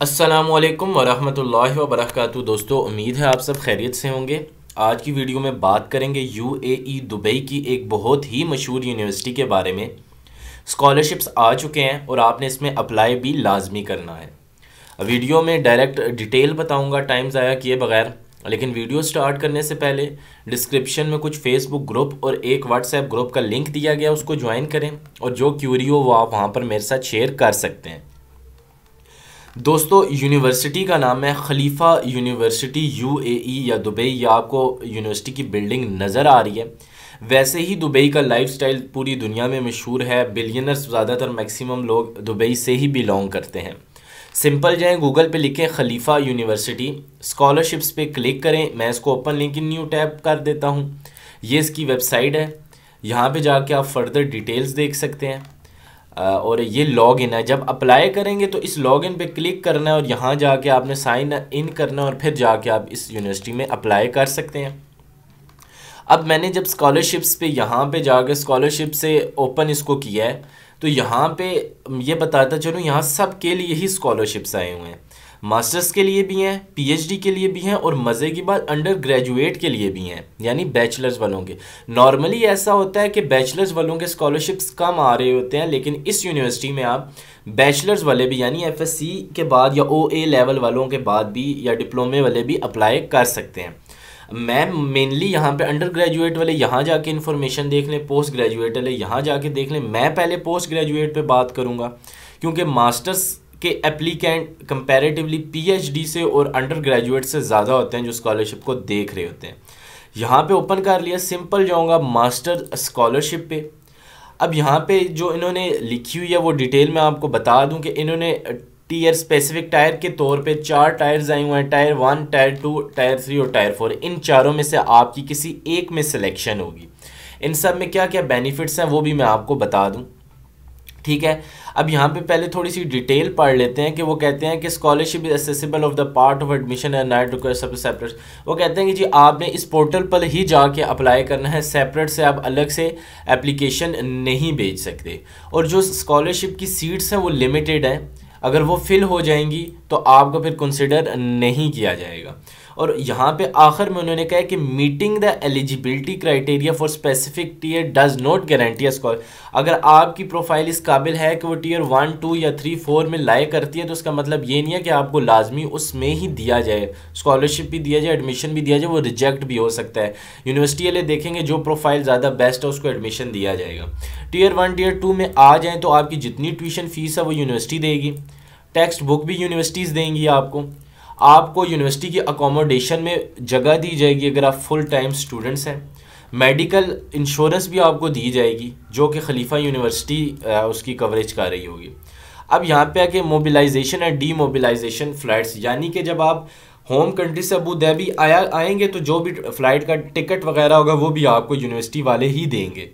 असलकम वरहमल वबरक दोस्तों उम्मीद है आप सब खैरियत से होंगे आज की वीडियो में बात करेंगे यू यूएई e दुबई की एक बहुत ही मशहूर यूनिवर्सिटी के बारे में स्कॉलरशिप्स आ चुके हैं और आपने इसमें अप्लाई भी लाजमी करना है वीडियो में डायरेक्ट डिटेल बताऊँगा टाइम ज़ाया किए बगैर लेकिन वीडियो स्टार्ट करने से पहले डिस्क्रिप्शन में कुछ फेसबुक ग्रुप और एक व्हाट्सएप ग्रुप का लिंक दिया गया उसको ज्वाइन करें और जो क्यूरी हो वो आप वहाँ पर मेरे साथ शेयर कर सकते हैं दोस्तों यूनिवर्सिटी का नाम है खलीफा यूनिवर्सिटी यूएई e या दुबई या आपको यूनिवर्सिटी की बिल्डिंग नज़र आ रही है वैसे ही दुबई का लाइफस्टाइल पूरी दुनिया में मशहूर है बिलियनर्स ज़्यादातर मैक्सिमम लोग दुबई से ही बिलोंग करते हैं सिंपल जाएं गूगल पे लिखें खलीफा यूनिवर्सिटी स्कॉलरशिप्स पे क्लिक करें मैं इसको open link in new tab कर देता हूँ ये इसकी वेबसाइट है यहाँ पर जाके आप फर्दर डिटेल्स देख सकते हैं और ये लॉग इन है जब अप्लाई करेंगे तो इस लॉग इन पर क्लिक करना है और यहाँ जाके आपने साइन इन करना है और फिर जाके आप इस यूनिवर्सिटी में अप्लाई कर सकते हैं अब मैंने जब स्कॉलरशिप्स पे यहाँ पे जाके स्कॉलरशिप से ओपन इसको किया है तो यहाँ पे ये बताता चलूँ यहाँ सब के लिए ही स्कॉलरशिप्स आए हुए हैं मास्टर्स के लिए भी हैं पीएचडी के लिए भी हैं और मज़े की बात अंडर ग्रेजुएट के लिए भी हैं यानी बैचलर्स वालों के नॉर्मली ऐसा होता है कि बैचलर्स वालों के स्कॉलरशिप्स कम आ रहे होते हैं लेकिन इस यूनिवर्सिटी में आप बैचलर्स वाले भी यानी एफ के बाद या ओ ए लेवल वालों के बाद भी या डिप्लोमे वाले भी अप्लाई कर सकते हैं मैं मेनली यहाँ पे अंडर ग्रेजुएट वाले यहाँ जाके इन्फॉर्मेशन देख लें पोस्ट ग्रेजुएट वाले यहाँ जाके देख लें मैं पहले पोस्ट ग्रेजुएट पे बात करूँगा क्योंकि मास्टर्स के एप्लीकेंट कंपैरेटिवली पीएचडी से और अंडर ग्रेजुएट से ज़्यादा होते हैं जो स्कॉलरशिप को देख रहे होते हैं यहाँ पे ओपन कर लिया सिंपल जाऊँगा मास्टर स्कॉलरशिप पे अब यहाँ पे जो इन्होंने लिखी हुई है वो डिटेल में आपको बता दूँ कि इन्होंने टीयर स्पेसिफिक टायर के तौर पे चार टायर्स आए हुए हैं tier one tier two tier three और टायर फोर इन चारों में से आपकी किसी एक में सिलेक्शन होगी इन सब में क्या क्या बेनिफिट्स हैं वो भी मैं आपको बता दूँ ठीक है अब यहाँ पे पहले थोड़ी सी डिटेल पढ़ लेते हैं कि वो कहते हैं कि scholarship is accessible of the part of admission and night request सब सेपरेट वो कहते हैं कि जी आपने इस पोर्टल पर ही जाके अप्लाई करना है सेपरेट से आप अलग से एप्लीकेशन नहीं भेज सकते और जो स्कॉलरशिप की सीट्स हैं वो लिमिटेड हैं अगर वो फिल हो जाएंगी तो आपको फिर कंसिडर नहीं किया जाएगा और यहाँ पे आखिर में उन्होंने कहा कि meeting the eligibility criteria for specific tier does not guarantee scholar अगर आपकी प्रोफाइल इस काबिल है कि वो टीयर वन टू या थ्री फोर में लाए करती है तो उसका मतलब ये नहीं है कि आपको लाजमी उसमें ही दिया जाए स्कॉलरशिप भी दिया जाए एडमिशन भी दिया जाए वो रिजेक्ट भी हो सकता है यूनिवर्सिटी वाले देखेंगे जो प्रोफाइल ज़्यादा बेस्ट है उसको एडमिशन दिया जाएगा टीयर वन टीयर टू में आ जाएँ तो आपकी जितनी ट्यूशन फीस है वो यूनिवर्सिटी देगी टेक्स्ट बुक भी यूनिवर्सिटीज़ देंगी आपको आपको यूनिवर्सिटी की अकोमोडेशन में जगह दी जाएगी अगर आप फुल टाइम स्टूडेंट्स हैं मेडिकल इंश्योरेंस भी आपको दी जाएगी जो कि खलीफा यूनिवर्सिटी उसकी कवरेज कर रही होगी अब यहाँ पे आके मोबिलाइजेशन एंड डीमोबिलाइजेशन फ्लाइट्स यानी कि जब आप होम कंट्री से अबू धाबी आया आएंगे तो जो भी फ़्लाइट का टिकट वगैरह होगा वो भी आपको यूनिवर्सिटी वाले ही देंगे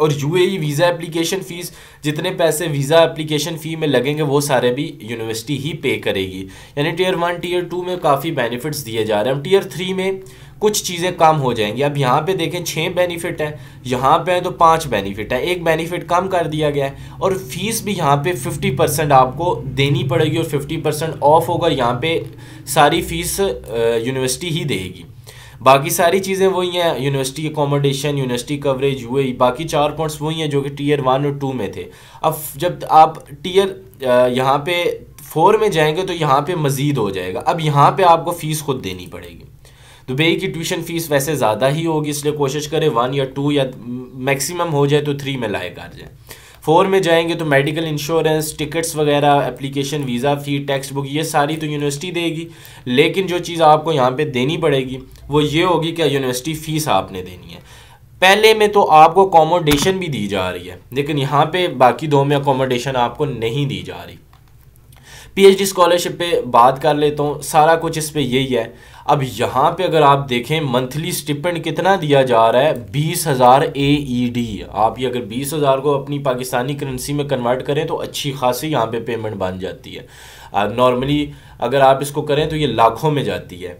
और यूएई वीज़ा एप्लीकेशन फ़ीस जितने पैसे वीज़ा एप्लीकेशन फ़ी में लगेंगे वो सारे भी यूनिवर्सिटी ही पे करेगी यानी टीयर वन टीयर टू में काफ़ी बेनिफिट्स दिए जा रहे हैं टीयर थ्री में कुछ चीज़ें कम हो जाएंगी अब यहाँ पे देखें छः बेनिफिट हैं यहाँ पे हैं तो पाँच बेनिफिट हैं एक बेनिफिट कम कर दिया गया है और फीस भी यहाँ पे 50 परसेंट आपको देनी पड़ेगी और 50 परसेंट ऑफ होगा यहाँ पे सारी फीस यूनिवर्सिटी ही देगी बाकी सारी चीज़ें वही हैं यूनिवर्सिटी अकोमोडेशन यूनिवर्सिटी कवरेज हुए बाकी चार पॉइंट्स वही हैं जो कि टीयर वन और टू में थे अब जब आप टीयर यहाँ पे फोर में जाएंगे तो यहाँ पे मज़ीद हो जाएगा अब यहाँ पे आपको फ़ीस खुद देनी पड़ेगी दुबई की ट्यूशन फ़ीस वैसे ज़्यादा ही होगी इसलिए कोशिश करें वन या टू या मैक्सिमम हो जाए तो थ्री में लाए कर जाए फोर में जाएंगे तो मेडिकल इंश्योरेंस टिकट्स वगैरह application visa fee textbook ये सारी तो यूनिवर्सिटी देगी लेकिन जो चीज़ आपको यहाँ पे देनी पड़ेगी वो ये होगी कि यूनिवर्सिटी फ़ीस आपने देनी है पहले में तो आपको अकोमोडेशन भी दी जा रही है लेकिन यहाँ पर बाकी दो में अकोमोडेशन आपको नहीं दी जा रही डी स्कॉलरशिप पर बात कर लेता हूँ सारा कुछ इस पर यही है अब यहाँ पे अगर आप देखें मंथली स्टिपेंड कितना दिया जा रहा है बीस हज़ार ए ई e डी आप ये अगर बीस हज़ार को अपनी पाकिस्तानी करेंसी में कन्वर्ट करें तो अच्छी खासी यहाँ पे पेमेंट बन जाती है नॉर्मली अगर आप इसको करें तो ये लाखों में जाती है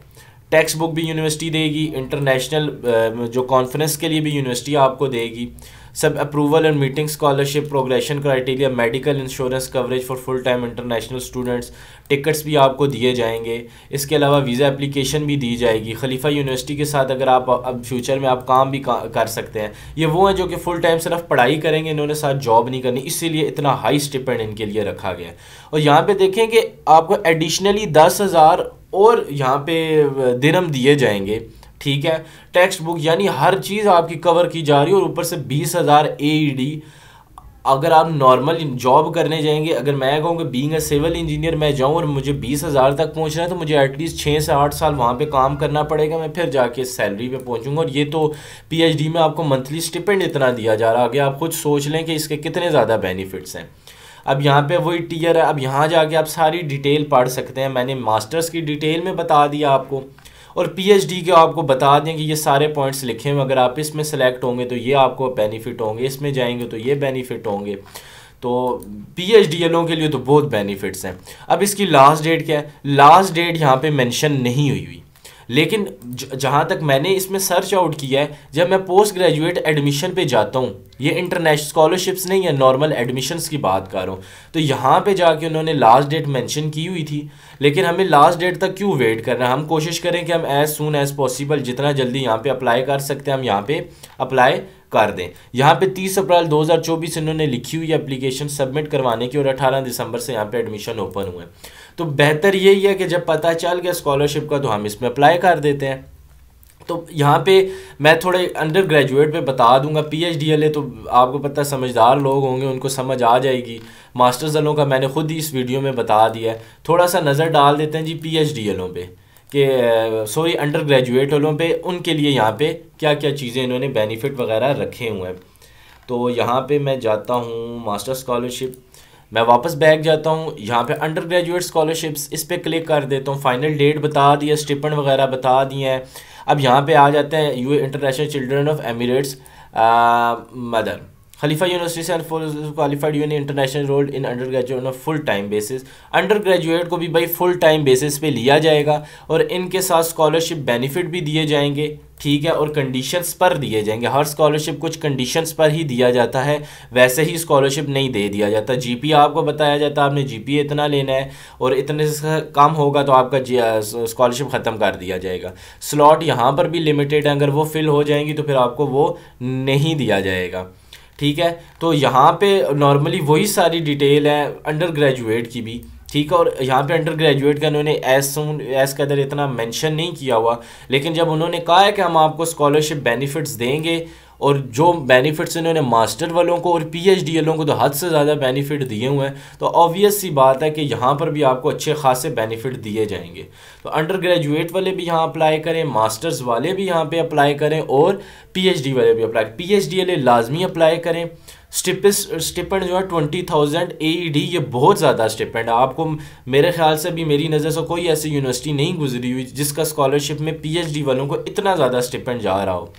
टेक्स बुक भी यूनिवर्सिटी देगी इंटरनेशनल जो कॉन्फ्रेंस के लिए भी यूनिवर्सिटी आपको देगी सब approval and meeting scholarship progression criteria medical insurance coverage for full time international students tickets भी आपको दिए जाएंगे इसके अलावा वीज़ा एप्लीकेशन भी दी जाएगी खलीफा यूनिवर्सिटी के साथ अगर आप अब फ्यूचर में आप काम भी कर सकते हैं ये वो हैं जो कि फुल टाइम सिर्फ पढ़ाई करेंगे इन्होंने साथ जॉब नहीं करनी इसीलिए इतना हाई स्टिपेंड इनके लिए रखा गया और यहाँ पर देखें कि आपको एडिशनली दस हज़ार और यहाँ पे दिनम दिए जाएंगे ठीक है टेक्स्ट बुक यानी हर चीज़ आपकी कवर की जा रही है और ऊपर से बीस हज़ार ए डी e अगर आप नॉर्मल जॉब करने जाएंगे अगर मैं कहूँगा बींग ए सिविल इंजीनियर मैं जाऊँ और मुझे बीस हज़ार तक पहुँचना है तो मुझे एटलीस्ट छः से आठ साल वहाँ पे काम करना पड़ेगा मैं फिर जाके सैलरी पे पहुँचूँगा और ये तो पीएचडी में आपको मंथली स्टिपेंड इतना दिया जा रहा है आगे आप खुद सोच लें कि इसके कितने ज़्यादा बेनिफिट्स हैं अब यहाँ पे वही टीयर है अब यहाँ जाके आप सारी डिटेल पढ़ सकते हैं मैंने मास्टर्स की डिटेल में बता दिया आपको और पीएचडी के आपको बता दें कि ये सारे पॉइंट्स लिखे हुए अगर आप इसमें सेलेक्ट होंगे तो ये आपको बेनिफिट होंगे इसमें जाएंगे तो ये बेनिफिट होंगे तो पी एच डी के लिए तो बहुत बेनिफिट्स हैं अब इसकी लास्ट डेट क्या है लास्ट डेट यहाँ पे मेंशन नहीं हुई हुई लेकिन जहाँ तक मैंने इसमें सर्च आउट किया है जब मैं पोस्ट ग्रेजुएट एडमिशन पे जाता हूँ ये इंटरनेशनल स्कॉलरशिप्स नहीं या नॉर्मल एडमिशन्स की बात कर रहा हूँ तो यहाँ पे जाके उन्होंने लास्ट डेट मेंशन की हुई थी लेकिन हमें लास्ट डेट तक क्यों वेट करना हैं हम कोशिश करें कि हम एज़ सुन एज़ पॉसिबल जितना जल्दी यहाँ पर अप्लाई कर सकते हैं हम यहाँ पर अप्लाई कर दें यहाँ पे 30 अप्रैल 2024 इन्होंने लिखी हुई एप्लीकेशन सबमिट करवाने की और 18 दिसंबर से यहाँ पे एडमिशन ओपन हुए तो बेहतर यही है कि जब पता चल गया स्कॉलरशिप का तो हम इसमें अप्लाई कर देते हैं तो यहाँ पे मैं थोड़े अंडर ग्रेजुएट पे बता दूंगा P H D L A तो आपको पता समझदार लोग होंगे उनको समझ आ जाएगी मास्टर्स वालों का मैंने खुद ही इस वीडियो में बता दिया है थोड़ा सा नज़र डाल देते हैं जी पी एच डी एलों पे कि सॉरी अंडर ग्रेजुएट वालों पे उनके लिए यहाँ पे क्या क्या चीज़ें इन्होंने बेनिफिट वगैरह रखे हुए हैं तो यहाँ पर मैं जाता हूँ मास्टर स्कॉलरशिप मैं वापस बैग जाता हूँ यहाँ पे अंडर ग्रेजुएट स्कॉलरशिप्स इस पर क्लिक कर देता हूँ फाइनल डेट बता दिए स्टिपन वगैरह बता दिए हैं अब यहाँ पे आ जाते हैं you international children of Emirates mother Khalifa university से qualified qualified international role in undergraduate on full time basis undergraduate को भी भाई फुल टाइम बेसिस पे लिया जाएगा और इनके साथ स्कॉलरशिप बेनिफिट भी दिए जाएंगे ठीक है और कंडीशंस पर दिए जाएंगे हर स्कॉलरशिप कुछ कंडीशंस पर ही दिया जाता है वैसे ही स्कॉलरशिप नहीं दे दिया जाता जीपी आपको बताया जाता है आपने जीपी इतना लेना है और इतने से कम होगा तो आपका स्कॉलरशिप ख़त्म कर दिया जाएगा स्लॉट यहाँ पर भी लिमिटेड है अगर वो फिल हो जाएंगी तो फिर आपको वो नहीं दिया जाएगा ठीक है तो यहाँ पे नॉर्मली वही सारी डिटेल है अंडर ग्रेजुएट की भी ठीक है और यहाँ पे अंडर ग्रेजुएट का इन्होंने एस एस कदर इतना मेंशन नहीं किया हुआ लेकिन जब उन्होंने कहा है कि हम आपको स्कॉलरशिप बेनिफिट्स देंगे और जो बेनिफिट्स इन्होंने मास्टर वालों को और पीएचडी वालों को तो हद से ज़्यादा बेनिफिट दिए हुए हैं तो ऑब्वियस सी बात है कि यहाँ पर भी आपको अच्छे खासे बेनिफिट दिए जाएंगे तो अंडर ग्रेजुएट वाले भी यहाँ अप्लाई करें मास्टर्स वाले भी यहाँ पे अप्लाई करें और पीएचडी वाले भी अप्लाई पी एच डी वाले लाजमी अप्लाई करें स्टिपस स्टिपेंड जो है ट्वेंटी थाउजेंड ए डी ये बहुत ज़्यादा स्टिपेंड है आपको मेरे ख्याल से भी मेरी नज़र से कोई ऐसी यूनिवर्सिटी नहीं गुजरी हुई जिसका स्कॉलरशिप में डी वालों को इतना ज़्यादा स्टिपेंड जा रहा हो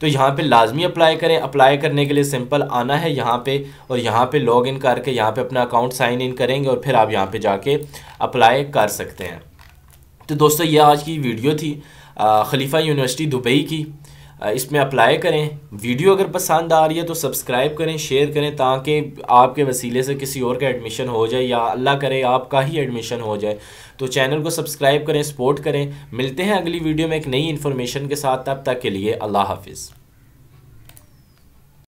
तो यहाँ पे लाजमी अप्लाई करें अप्लाई करने के लिए सिंपल आना है यहाँ पे और यहाँ पे लॉग इन करके यहाँ पे अपना अकाउंट साइन इन करेंगे और फिर आप यहाँ पे जाके अप्लाई कर सकते हैं तो दोस्तों ये आज की वीडियो थी आ, खलीफा यूनिवर्सिटी दुबई की इसमें अप्लाई करें वीडियो अगर पसंद आ रही है तो सब्सक्राइब करें शेयर करें ताकि आपके वसीले से किसी और का एडमिशन हो जाए या अल्लाह करे आपका ही एडमिशन हो जाए तो चैनल को सब्सक्राइब करें सपोर्ट करें मिलते हैं अगली वीडियो में एक नई इन्फॉर्मेशन के साथ तब तक के लिए अल्लाह हाफिज़